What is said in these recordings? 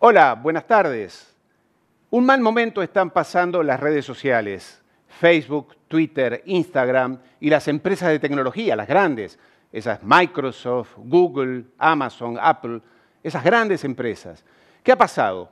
Hola, buenas tardes. Un mal momento están pasando las redes sociales, Facebook, Twitter, Instagram y las empresas de tecnología, las grandes, esas Microsoft, Google, Amazon, Apple, esas grandes empresas. ¿Qué ha pasado?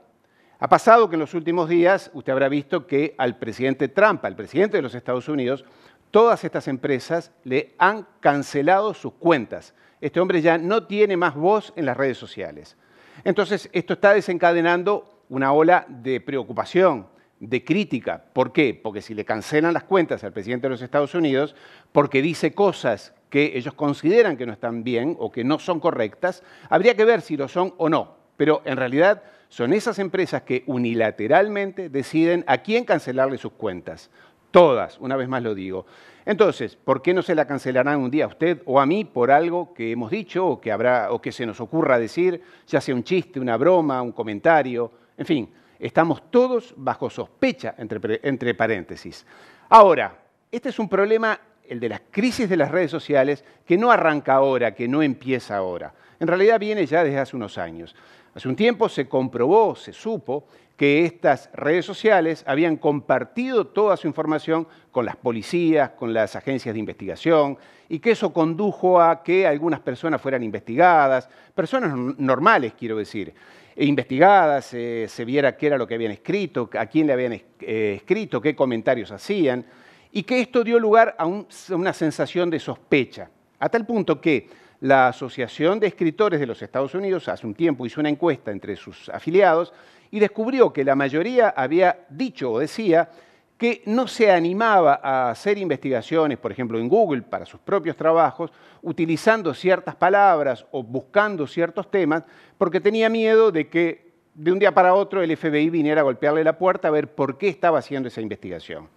Ha pasado que en los últimos días usted habrá visto que al presidente Trump, al presidente de los Estados Unidos, todas estas empresas le han cancelado sus cuentas. Este hombre ya no tiene más voz en las redes sociales. Entonces, esto está desencadenando una ola de preocupación, de crítica. ¿Por qué? Porque si le cancelan las cuentas al presidente de los Estados Unidos, porque dice cosas que ellos consideran que no están bien o que no son correctas, habría que ver si lo son o no. Pero en realidad son esas empresas que unilateralmente deciden a quién cancelarle sus cuentas. Todas, una vez más lo digo. Entonces, ¿por qué no se la cancelarán un día a usted o a mí por algo que hemos dicho o que, habrá, o que se nos ocurra decir, ya sea un chiste, una broma, un comentario? En fin, estamos todos bajo sospecha, entre, entre paréntesis. Ahora, este es un problema, el de las crisis de las redes sociales, que no arranca ahora, que no empieza ahora. En realidad viene ya desde hace unos años. Hace un tiempo se comprobó, se supo, que estas redes sociales habían compartido toda su información con las policías, con las agencias de investigación, y que eso condujo a que algunas personas fueran investigadas, personas normales, quiero decir, e investigadas, se viera qué era lo que habían escrito, a quién le habían eh, escrito, qué comentarios hacían, y que esto dio lugar a una sensación de sospecha, a tal punto que la Asociación de Escritores de los Estados Unidos hace un tiempo hizo una encuesta entre sus afiliados y descubrió que la mayoría había dicho o decía que no se animaba a hacer investigaciones, por ejemplo, en Google para sus propios trabajos, utilizando ciertas palabras o buscando ciertos temas, porque tenía miedo de que de un día para otro el FBI viniera a golpearle la puerta a ver por qué estaba haciendo esa investigación.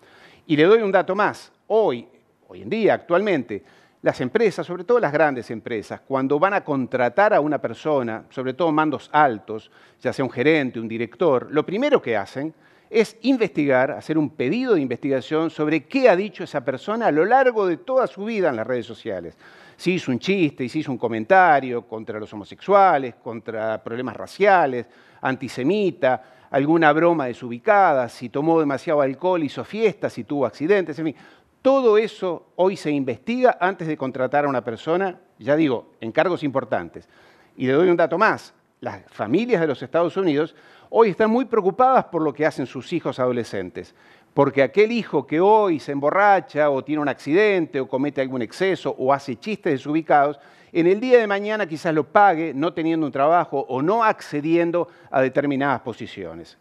Y le doy un dato más. Hoy, hoy en día, actualmente, las empresas, sobre todo las grandes empresas, cuando van a contratar a una persona, sobre todo mandos altos, ya sea un gerente, un director, lo primero que hacen es investigar, hacer un pedido de investigación sobre qué ha dicho esa persona a lo largo de toda su vida en las redes sociales. Si hizo un chiste, si hizo un comentario contra los homosexuales, contra problemas raciales, antisemita, alguna broma desubicada, si tomó demasiado alcohol, hizo fiestas, si tuvo accidentes, en fin, todo eso hoy se investiga antes de contratar a una persona, ya digo, en cargos importantes. Y le doy un dato más, las familias de los Estados Unidos hoy están muy preocupadas por lo que hacen sus hijos adolescentes, porque aquel hijo que hoy se emborracha o tiene un accidente o comete algún exceso o hace chistes desubicados, en el día de mañana quizás lo pague no teniendo un trabajo o no accediendo a determinadas posiciones.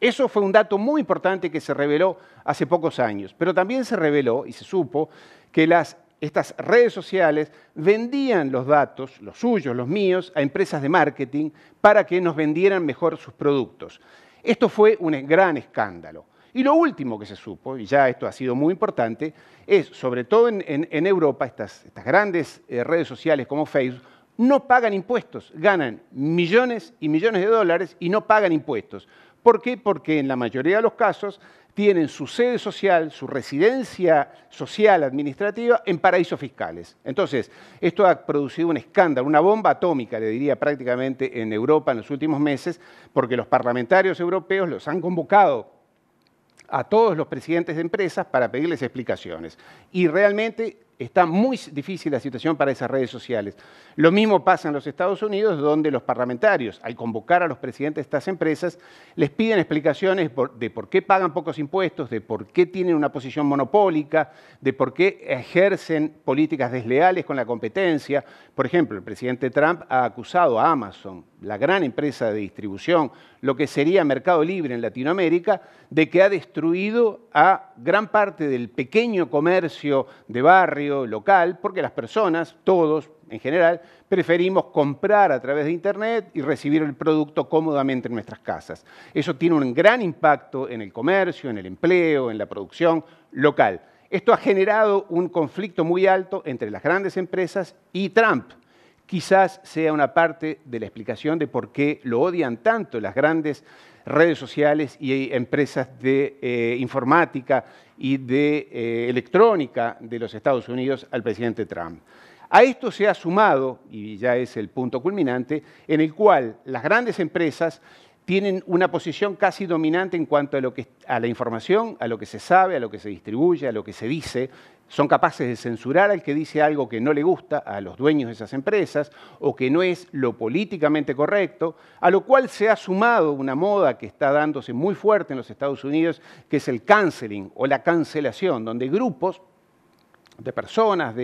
Eso fue un dato muy importante que se reveló hace pocos años, pero también se reveló y se supo que estas redes sociales vendían los datos, los suyos, los míos, a empresas de marketing para que nos vendieran mejor sus productos. Esto fue un gran escándalo. Y lo último que se supo, y ya esto ha sido muy importante, es, sobre todo en, Europa, estas, grandes eh, redes sociales como Facebook, no pagan impuestos, ganan millones y millones de dólares y no pagan impuestos. ¿Por qué? Porque en la mayoría de los casos tienen su sede social, su residencia social administrativa en paraísos fiscales. Entonces, esto ha producido un escándalo, una bomba atómica, le diría prácticamente, en Europa en los últimos meses, porque los parlamentarios europeos los han convocado a todos los presidentes de empresas para pedirles explicaciones. Y realmente Está muy difícil la situación para esas redes sociales. Lo mismo pasa en los Estados Unidos, donde los parlamentarios, al convocar a los presidentes de estas empresas, les piden explicaciones de por qué pagan pocos impuestos, de por qué tienen una posición monopólica, de por qué ejercen políticas desleales con la competencia. Por ejemplo, el presidente Trump ha acusado a Amazon, la gran empresa de distribución lo que sería Mercado Libre en Latinoamérica, de que ha destruido a gran parte del pequeño comercio de barrio local, porque las personas, todos en general, preferimos comprar a través de Internet y recibir el producto cómodamente en nuestras casas. Eso tiene un gran impacto en el comercio, en el empleo, en la producción local. Esto ha generado un conflicto muy alto entre las grandes empresas y Trump quizás sea una parte de la explicación de por qué lo odian tanto las grandes redes sociales y empresas de eh, informática y de eh, electrónica de los Estados Unidos al presidente Trump. A esto se ha sumado, y ya es el punto culminante, en el cual las grandes empresas tienen una posición casi dominante en cuanto a, la información, a lo que se sabe, a lo que se distribuye, a lo que se dice. Son capaces de censurar al que dice algo que no le gusta, a los dueños de esas empresas, o que no es lo políticamente correcto, a lo cual se ha sumado una moda que está dándose muy fuerte en los Estados Unidos, que es el canceling o la cancelación, donde grupos de personas,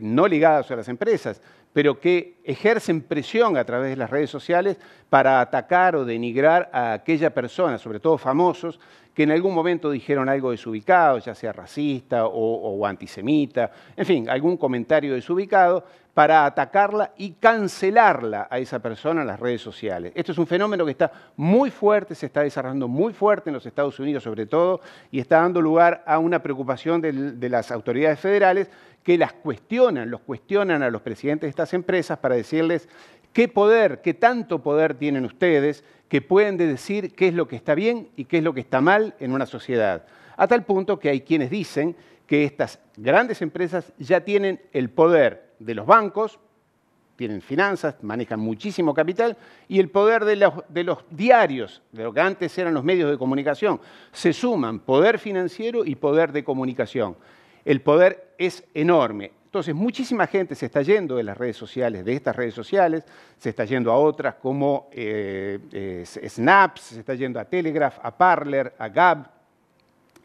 no ligadas a las empresas, pero que ejercen presión a través de las redes sociales para atacar o denigrar a aquella persona, sobre todo famosos, que en algún momento dijeron algo desubicado, ya sea racista o, antisemita, en fin, algún comentario desubicado, para atacarla y cancelarla a esa persona en las redes sociales. Esto es un fenómeno que está muy fuerte, se está desarrollando muy fuerte en los Estados Unidos sobre todo, y está dando lugar a una preocupación de las autoridades federales que las cuestionan, los cuestionan a los presidentes de estas empresas para decirles qué poder, qué tanto poder tienen ustedes que pueden decir qué es lo que está bien y qué es lo que está mal en una sociedad. A tal punto que hay quienes dicen que estas grandes empresas ya tienen el poder de los bancos, tienen finanzas, manejan muchísimo capital, y el poder de los, diarios, de lo que antes eran los medios de comunicación. Se suman poder financiero y poder de comunicación. El poder es enorme. Entonces, muchísima gente se está yendo de las redes sociales, de estas redes sociales, se está yendo a otras como eh, Snaps, se está yendo a Telegraph, a Parler, a Gab.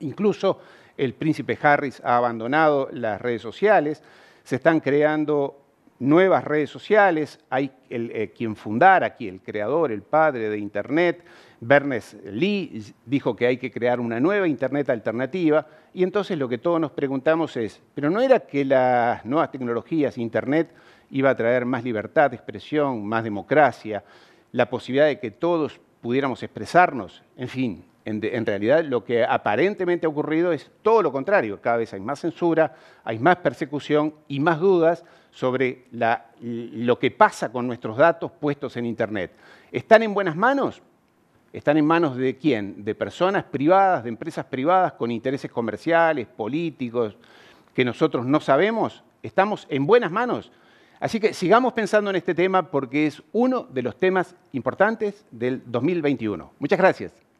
Incluso el príncipe Harris ha abandonado las redes sociales. Se están creando nuevas redes sociales, hay eh, quien fundara aquí, el creador, el padre de Internet, Bernes lee dijo que hay que crear una nueva Internet alternativa, y entonces lo que todos nos preguntamos es, ¿pero no era que las nuevas tecnologías, Internet, iba a traer más libertad de expresión, más democracia, la posibilidad de que todos pudiéramos expresarnos? En fin, en, realidad lo que aparentemente ha ocurrido es todo lo contrario. Cada vez hay más censura, hay más persecución y más dudas sobre lo que pasa con nuestros datos puestos en Internet. ¿Están en buenas manos? ¿Están en manos de quién? De personas privadas, de empresas privadas con intereses comerciales, políticos, que nosotros no sabemos. ¿Estamos en buenas manos? Así que sigamos pensando en este tema porque es uno de los temas importantes del 2021. Muchas gracias.